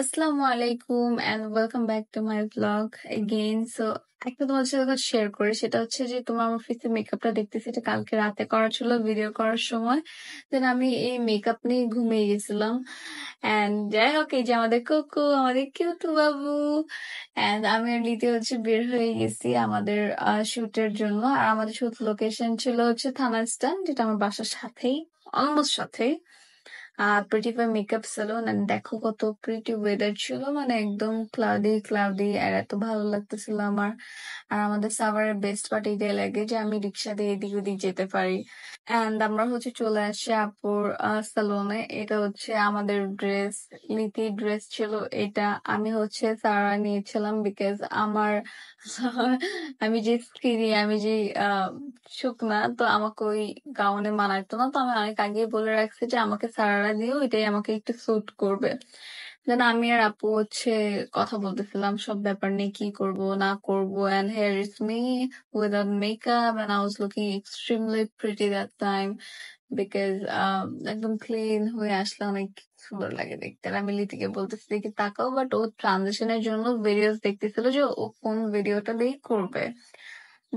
আসসালামু আলাইকুম and welcome back to my blog again so একটা তোমার সাথে শেয়ার করি সেটা হচ্ছে যে তোমার আমার ফেসে মেকআপটা দেখতেছি এটা কালকে রাতে করা ছিল ভিডিও করার সময় দেন আমি এই মেকআপ নিয়ে ঘুমিয়ে গেছিলাম অ্যান্ড যাই হোক এই যে আমাদের কোকো আমাদের কিউটু বাবু অ্যান্ড আমি আর লিতে হচ্ছে বের হয়ে গেছি আমাদের শুটের জন্য আর আমাদের শুট লোকেশন ছিল হচ্ছে থানা স্ট্যান্ড যেটা আমার বাসার সাথেই অলমোস্ট সাথেই আর pretty by makeup salon and দেখো কত প্রিটি ওয়েদার ছিল মানে একদম ক্লাউডি ক্লাউডি আর এত ভালো লাগতেছিল আমার আর আমাদের সাভারের বেস্ট পার্ট এটাই লাগে যে আমি রিক্সা দিয়ে এদিক ওদিক যেতে পারি অ্যান্ড আমরা হচ্ছে চলে আসছি আপুর সেলুনে এটা হচ্ছে আমাদের ড্রেস লিতি ড্রেস ছিল এটা আমি হচ্ছে সারা নিয়েছিলাম বিকজ আমার আমি যে স্কিনি আমি যে শুকনা তো আমাকে ওই গাউনে মানাইতো না তো আমি অনেক আগেই বলে রাখছি যে আমাকে সারা ভাড়া দিও এটাই আমাকে একটু সুট করবে দেন আমি আর আপু হচ্ছে কথা বলতেছিলাম সব ব্যাপার নিয়ে কি করব না করব and here is me without makeup and I was looking extremely pretty that time because একদম ক্লিন হয়ে আসলে অনেক সুন্দর লাগে দেখতে আমি লিটিকে বলতেছি দেখি তাকাও বাট ও ট্রানজেকশনের জন্য ভিডিওস দেখতেছিল যে ও কোন ভিডিওটা দিয়ে করবে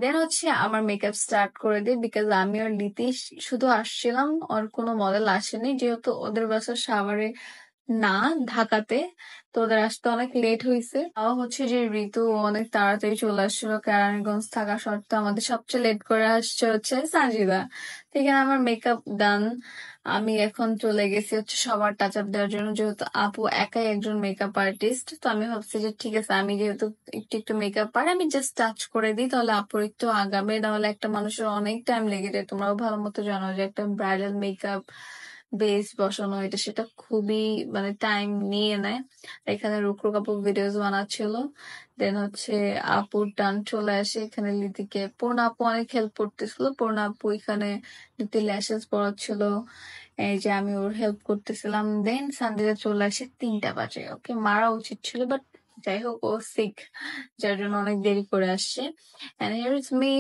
দেন হচ্ছে আমার মেকআপ স্টার্ট করে দিই বিকজ আমি আর লিতি শুধু আসছিলাম আর কোনো মডেল আসেনি যেহেতু ওদের বাসার সাভারে না ঢাকাতে তোদের আসতে অনেক লেট হয়েছে তাও হচ্ছে যে ঋতু অনেক তাড়াতাড়ি চলে আসছিল কেরানীগঞ্জ থাকা সত্ত্বেও আমাদের সবচেয়ে লেট করে আসছে হচ্ছে সাজিদা আছে আমার মেকআপ ডান আমি এখন চলে গেছি হচ্ছে সবার টাচ আপ দেওয়ার জন্য যেহেতু আপু একাই একজন মেকআপ আর্টিস্ট তো আমি ভাবছি যে ঠিক আছে আমি যেহেতু একটু একটু মেকআপ পারি আমি জাস্ট টাচ করে দিই তাহলে আপুর একটু আগাবে তাহলে একটা মানুষের অনেক টাইম লেগে যায় তোমরাও ভালো মতো জানো যে একটা ব্রাইডাল মেকআপ বেস বসানো এটা সেটা খুবই মানে টাইম নিয়ে নেয় এখানে রুকরু কাপুর ভিডিওস বানাচ্ছিল দেন হচ্ছে আপুর টান চলে আসে এখানে লিদিকে পূর্ণ আপু অনেক হেল্প করতেছিল পূর্ণ আপু এখানে লিতি ল্যাসেস পড়াচ্ছিল এই যে আমি ওর হেল্প করতেছিলাম দেন সানডে চলে আসে তিনটা বাজে ওকে মারা উচিত ছিল বাট যাই হোক ও সিক যার জন্য অনেক দেরি করে আসছে and here is me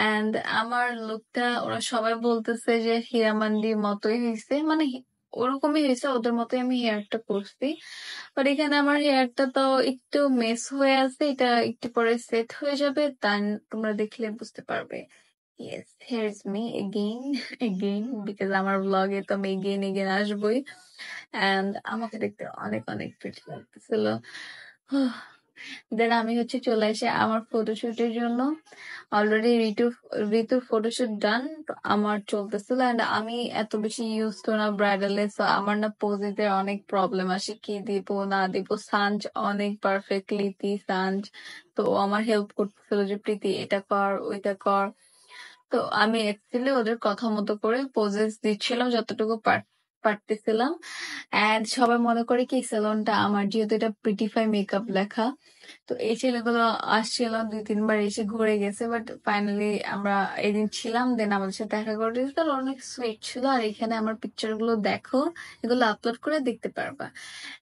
and আমার লুকটা ওরা সবাই বলতেছে যে হীরামান্ডির মতোই হয়েছে মানে ওরকমই হয়েছে ওদের মতোই আমি হেয়ারটা করছি বাট এখানে আমার হেয়ারটা তো একটু মেস হয়ে আছে এটা একটু পরে সেট হয়ে যাবে তা তোমরা দেখলে বুঝতে পারবে yes here is me again again because আমার ব্লগে তো আমি এগেইন এগেইন আসবই অ্যান্ড আমাকে দেখতে অনেক অনেক ফিট লাগতেছিল দেন আমি হচ্ছে চলে আসি আমার ফটোশুটের জন্য অলরেডি ঋতু ঋতুর ফটোশুট ডান আমার চলতেছিল অ্যান্ড আমি এত বেশি ইউজ তো না ব্রাইডালে আমার না পোজিতে অনেক প্রবলেম আসে কি দিব না দিব সাঞ্জ অনেক পারফেক্টলি দি সাঞ্জ তো আমার হেল্প করতেছিল যে প্রীতি এটা কর ওইটা কর তো আমি অ্যাকচুয়ালি ওদের কথা মতো করে পোজেস দিচ্ছিলাম যতটুকু পার পারতেছিলাম অ্যান্ড সবাই মনে করে কি সেলনটা আমার যেহেতু এটা প্রিটিফাই মেকআপ লেখা তো এই ছেলেগুলো আসছিল দুই তিনবার এসে ঘুরে গেছে বাট ফাইনালি আমরা এদিন ছিলাম দেন আমাদের সাথে দেখা করে দিয়েছিল অনেক সুইট ছিল আর এখানে আমার পিকচার গুলো দেখো এগুলো আপলোড করে দেখতে পারবা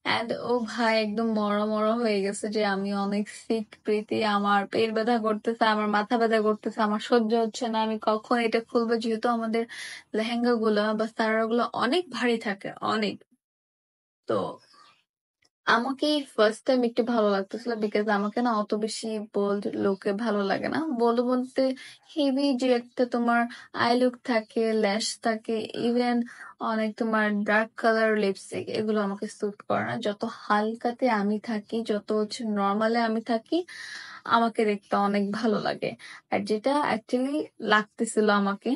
অ্যান্ড ও ভাই একদম মরা মরা হয়ে গেছে যে আমি অনেক সিক প্রীতি আমার পেট ব্যথা করতেছে আমার মাথা ব্যথা করতেছে আমার সহ্য হচ্ছে না আমি কখন এটা খুলবো যেহেতু আমাদের লেহেঙ্গা গুলো বা সারা গুলো অনেক ভারী থাকে অনেক তো আমাকে ফার্স্ট টাইম একটু ভালো লাগতেছিল বিকজ আমাকে না অত বেশি বোল্ড লোকে ভালো লাগে না বোল্ড বলতে হেভি যে একটা তোমার আই লুক থাকে ল্যাশ থাকে ইভেন অনেক তোমার ডার্ক কালার লিপস্টিক এগুলো আমাকে স্যুট করে না যত হালকাতে আমি থাকি যত হচ্ছে নর্মালে আমি থাকি আমাকে দেখতে অনেক ভালো লাগে আর যেটা অ্যাকচুয়ালি লাগতেছিল আমাকে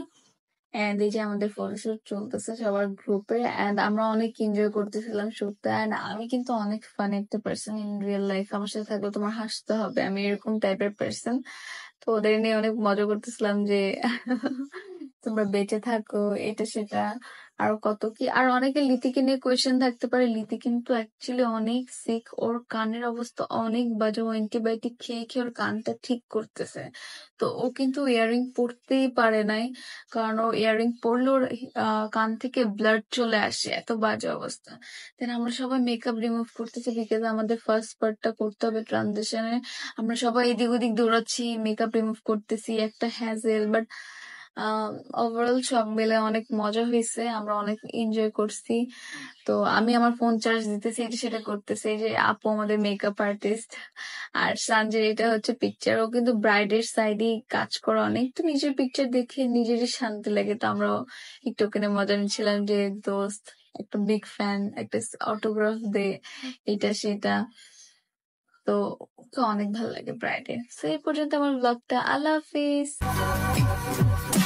এন্ড এই যে আমাদের ফটোশুট চলতেছে সবার গ্রুপে এন্ড আমরা অনেক এনজয় করতেছিলাম শুটটা এন্ড আমি কিন্তু অনেক ফান একটা পার্সন ইন রিয়েল লাইফ আমার সাথে থাকলে তোমার হাসতে হবে আমি এরকম টাইপের পার্সন তো ওদের নিয়ে অনেক মজা করতেছিলাম যে তোমরা বেঁচে থাকো এটা সেটা আর কত কি আর অনেকে লিতিকে নিয়ে কোয়েশন থাকতে পারে লিতি কিন্তু অ্যাকচুয়ালি অনেক সিক ওর কানের অবস্থা অনেক বাজে ও অ্যান্টিবায়োটিক খেয়ে খেয়ে ওর কানটা ঠিক করতেছে তো ও কিন্তু ইয়াররিং পরতেই পারে নাই কারণ ও ইয়াররিং পরলে ওর কান থেকে ব্লাড চলে আসে এত বাজে অবস্থা দেন আমরা সবাই মেকআপ রিমুভ করতেছি বিকজ আমাদের ফার্স্ট পার্টটা করতে হবে ট্রানজেকশনে আমরা সবাই এদিক ওদিক দৌড়াচ্ছি মেকআপ রিমুভ করতেছি একটা হ্যাজেল বাট ওভারঅল সব মিলে অনেক মজা হয়েছে আমরা অনেক এনজয় করছি তো আমি আমার ফোন চার্জ দিতেছি এটা সেটা করতেছি যে আপু আমাদের মেকআপ আর্টিস্ট আর সানজের এটা হচ্ছে পিকচার ও কিন্তু ব্রাইডের সাইডে কাজ করে অনেক তো নিজের পিকচার দেখে নিজেরই শান্তি লাগে তো আমরা একটু ওখানে মজা নিচ্ছিলাম যে দোস্ত একটা বিগ ফ্যান একটা অটোগ্রাফ দে এটা সেটা তো অনেক ভালো লাগে ব্রাইডে তো এই পর্যন্ত আমার ব্লগটা আল্লাহ হাফিজ